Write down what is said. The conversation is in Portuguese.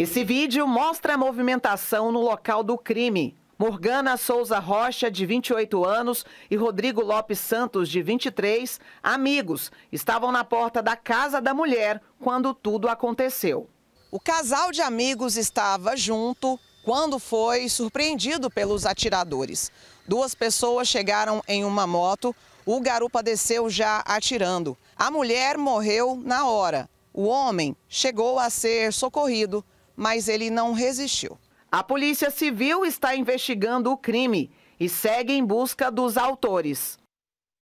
Esse vídeo mostra a movimentação no local do crime. Morgana Souza Rocha, de 28 anos, e Rodrigo Lopes Santos, de 23, amigos, estavam na porta da casa da mulher quando tudo aconteceu. O casal de amigos estava junto quando foi surpreendido pelos atiradores. Duas pessoas chegaram em uma moto, o garupa desceu já atirando. A mulher morreu na hora. O homem chegou a ser socorrido mas ele não resistiu. A Polícia Civil está investigando o crime e segue em busca dos autores.